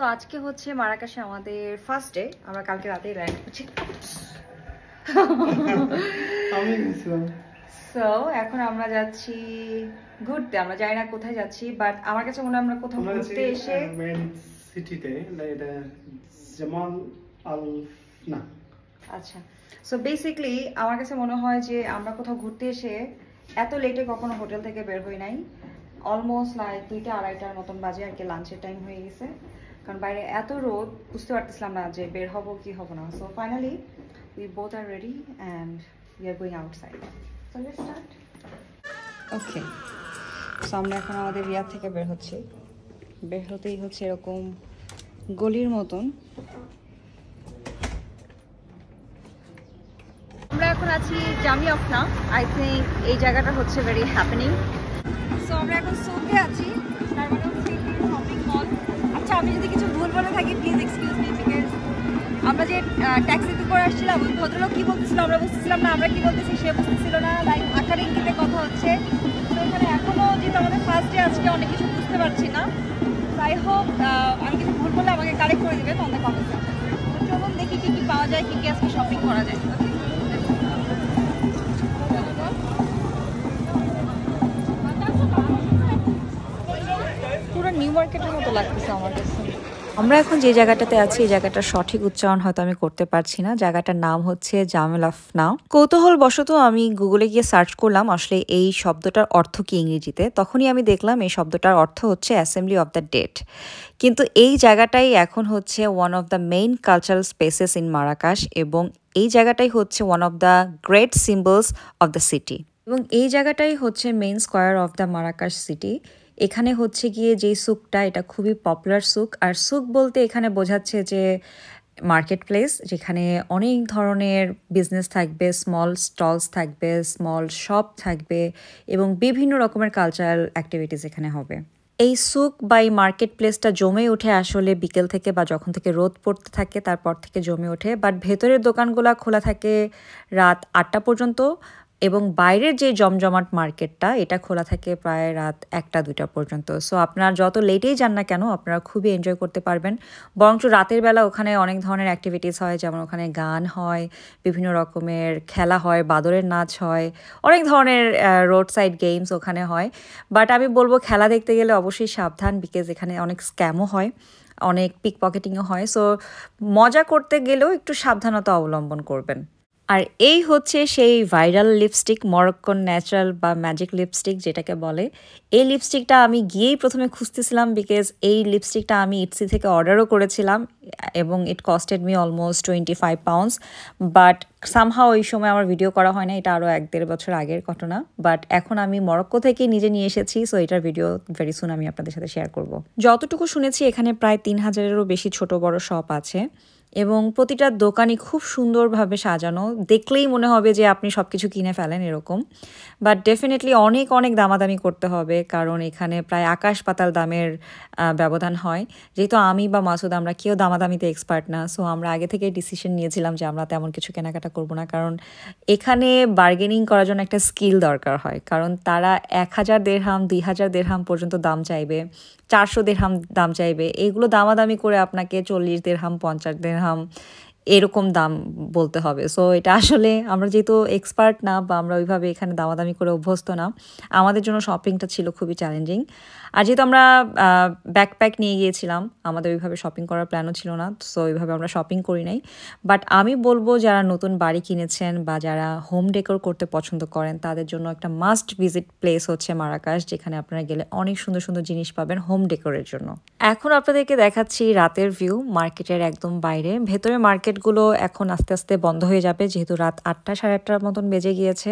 তো আজকে হচ্ছে মারাকাশে আমাদের ফার্স্ট ডে আমরা কালকে রাতে ল্যান্ড করছি সো এখন আমরা যাচ্ছি ঘুরতে আমরা যাই না কোথায় যাচ্ছি বাট আমার কাছে মনে আমরা কোথাও ঘুরতে এসে সিটিতে এটা জামাল আল না আচ্ছা সো বেসিক্যালি আমার কাছে মনে হয় যে আমরা কোথাও ঘুরতে এসে এত লেটে কখনো হোটেল থেকে বের হই নাই অলমোস্ট লাইক দুইটা আড়াইটার মতন বাজে আর কি লাঞ্চের টাইম হয়ে গেছে কারণ বাইরে এত রোদ বুঝতে পারতেছিলাম না যে বের হবো কি হবো না so finally we both are ready and we are going outside so okay so আমরা এখন আমাদের রিয়ার থেকে বের হচ্ছে বের হতেই হচ্ছে এরকম গলির মতন আমরা এখন আছি জামি অফনা আই থিঙ্ক এই জায়গাটা হচ্ছে ভেরি হ্যাপেনিং সো আমরা এখন সোপে আছি তার মানে শপিং মল আচ্ছা আমি যদি কিছু ভুল বলে থাকি প্লিজ এক্সকিউজ মি বিকজ আমরা যে ট্যাক্সিতে করে আসছিলাম ওই ভদ্রলোক কী বলতেছিল আমরা বুঝতেছিলাম না আমরা কী বলতেছি সে বুঝতেছিল না লাইক আকার ইঙ্গিতে কথা হচ্ছে তো এখানে এখনও যেহেতু আমাদের ফার্স্ট ডে আজকে অনেক কিছু বুঝতে পারছি না আই হোক আমি কিছু ভুল বলে আমাকে কারেক্ট করে দেবেন অনেক কমেন্ট চলুন দেখি কী কী পাওয়া যায় কী কী আজকে শপিং করা যায় মার্কেটের মতো লাগতেছে আমার কাছে আমরা এখন যে জায়গাটাতে আছি এই জায়গাটার সঠিক উচ্চারণ হয়তো আমি করতে পারছি না জায়গাটার নাম হচ্ছে অফ নাও কৌতূহল বশত আমি গুগলে গিয়ে সার্চ করলাম আসলে এই শব্দটার অর্থ কি ইংরেজিতে তখনই আমি দেখলাম এই শব্দটার অর্থ হচ্ছে অ্যাসেম্বলি অফ দ্য ডেট কিন্তু এই জায়গাটাই এখন হচ্ছে one of the main cultural spaces in Marrakesh এবং এই জায়গাটাই হচ্ছে one of the great symbols of the city এবং এই জায়গাটাই হচ্ছে main square of the Marrakesh city এখানে হচ্ছে গিয়ে যেই সুকটা এটা খুবই পপুলার সুক আর সুক বলতে এখানে বোঝাচ্ছে যে মার্কেট প্লেস যেখানে অনেক ধরনের বিজনেস থাকবে স্মল স্টলস থাকবে স্মল শপ থাকবে এবং বিভিন্ন রকমের কালচারাল অ্যাক্টিভিটিস এখানে হবে এই সুক বা এই মার্কেট প্লেসটা জমে ওঠে আসলে বিকেল থেকে বা যখন থেকে রোদ পড়তে থাকে তারপর থেকে জমে ওঠে বাট ভেতরের দোকানগুলো খোলা থাকে রাত আটটা পর্যন্ত এবং বাইরের যে জমজমাট মার্কেটটা এটা খোলা থাকে প্রায় রাত একটা দুইটা পর্যন্ত সো আপনারা যত লেটেই যান না কেন আপনারা খুবই এনজয় করতে পারবেন বরঞ্চ রাতের বেলা ওখানে অনেক ধরনের অ্যাক্টিভিটিস হয় যেমন ওখানে গান হয় বিভিন্ন রকমের খেলা হয় বাদরের নাচ হয় অনেক ধরনের রোড সাইড গেমস ওখানে হয় বাট আমি বলবো খেলা দেখতে গেলে অবশ্যই সাবধান বিকজ এখানে অনেক স্ক্যামও হয় অনেক পিক পকেটিংও হয় সো মজা করতে গেলেও একটু সাবধানতা অবলম্বন করবেন আর এই হচ্ছে সেই ভাইরাল লিপস্টিক মরক্কন ন্যাচারাল বা ম্যাজিক লিপস্টিক যেটাকে বলে এই লিপস্টিকটা আমি গিয়েই প্রথমে খুঁজতেছিলাম বিকজ এই লিপস্টিকটা আমি ইটসি থেকে অর্ডারও করেছিলাম এবং it costed me almost twenty five pounds but somehow ওই সময় আমার ভিডিও করা হয় না এটা আরও এক দেড় বছর আগের ঘটনা বাট এখন আমি মরক্কো থেকে নিজে নিয়ে এসেছি সো এটার ভিডিও ভেরি সুন আমি আপনাদের সাথে শেয়ার করব যতটুকু শুনেছি এখানে প্রায় তিন হাজারেরও বেশি ছোট বড় শপ আছে এবং প্রতিটা দোকানই খুব সুন্দরভাবে সাজানো দেখলেই মনে হবে যে আপনি সব কিছু কিনে ফেলেন এরকম বাট ডেফিনেটলি অনেক অনেক দামাদামি করতে হবে কারণ এখানে প্রায় আকাশ পাতাল দামের ব্যবধান হয় যেহেতু আমি বা মাসুদ আমরা কেউ দামাদামিতে এক্সপার্ট না সো আমরা আগে থেকে ডিসিশন নিয়েছিলাম যে আমরা তেমন কিছু কেনাকাটা করব না কারণ এখানে বার্গেনিং করার জন্য একটা স্কিল দরকার হয় কারণ তারা এক হাজার দেড়হাম দুই হাজার দেড়হাম পর্যন্ত দাম চাইবে চারশো দেড়হাম দাম চাইবে এগুলো দামাদামি করে আপনাকে চল্লিশ দেড়হাম পঞ্চাশ দেড়হাম Um. এরকম দাম বলতে হবে সো এটা আসলে আমরা যেহেতু এক্সপার্ট না বা আমরা ওইভাবে এখানে দামাদামি করে অভ্যস্ত না আমাদের জন্য শপিংটা ছিল খুবই চ্যালেঞ্জিং আর যেহেতু আমরা ব্যাকপ্যাক নিয়ে গিয়েছিলাম আমাদের ওইভাবে শপিং করার প্ল্যানও ছিল না সো ওইভাবে আমরা শপিং করি নাই বাট আমি বলবো যারা নতুন বাড়ি কিনেছেন বা যারা হোম ডেকোর করতে পছন্দ করেন তাদের জন্য একটা মাস্ট ভিজিট প্লেস হচ্ছে মারাকাশ যেখানে আপনারা গেলে অনেক সুন্দর সুন্দর জিনিস পাবেন হোম ডেকোরের জন্য এখন আপনাদেরকে দেখাচ্ছি রাতের ভিউ মার্কেটের একদম বাইরে ভেতরে মার্কেট মার্কেটগুলো এখন আস্তে আস্তে বন্ধ হয়ে যাবে যেহেতু রাত আটটা সাড়ে আটটার মতন বেজে গিয়েছে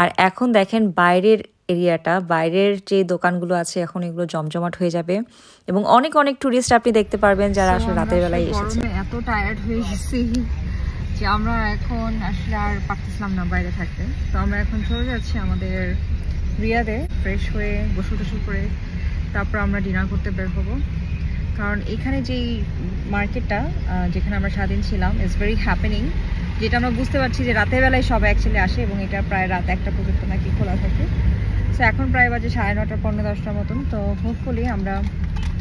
আর এখন দেখেন বাইরের এরিয়াটা বাইরের যে দোকানগুলো আছে এখন এগুলো জমজমাট হয়ে যাবে এবং অনেক অনেক টুরিস্ট আপনি দেখতে পারবেন যারা আসলে রাতের বেলায় এসেছে এত টায়ার্ড হয়ে গেছি যে আমরা এখন আসলে আর পারতেছিলাম না বাইরে থাকতে তো আমরা এখন চলে যাচ্ছি আমাদের রিয়াদে ফ্রেশ হয়ে গোসল টোসল করে তারপর আমরা ডিনার করতে বের হবো কারণ এখানে যেই মার্কেটটা যেখানে আমরা স্বাধীন ছিলাম ইটস ভেরি হ্যাপেনিং যেটা আমরা বুঝতে পারছি যে রাতের বেলায় সবাই অ্যাকচুয়ালি আসে এবং এটা প্রায় রাত একটা পর্যন্ত নাকি খোলা থাকে সো এখন প্রায় বাজে সাড়ে নটা পনেরো দশটার মতন তো হোপফুলি আমরা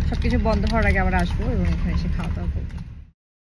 সব কিছু বন্ধ হওয়ার আগে আবার আসবো এবং এখানে এসে খাওয়া দাওয়া করবো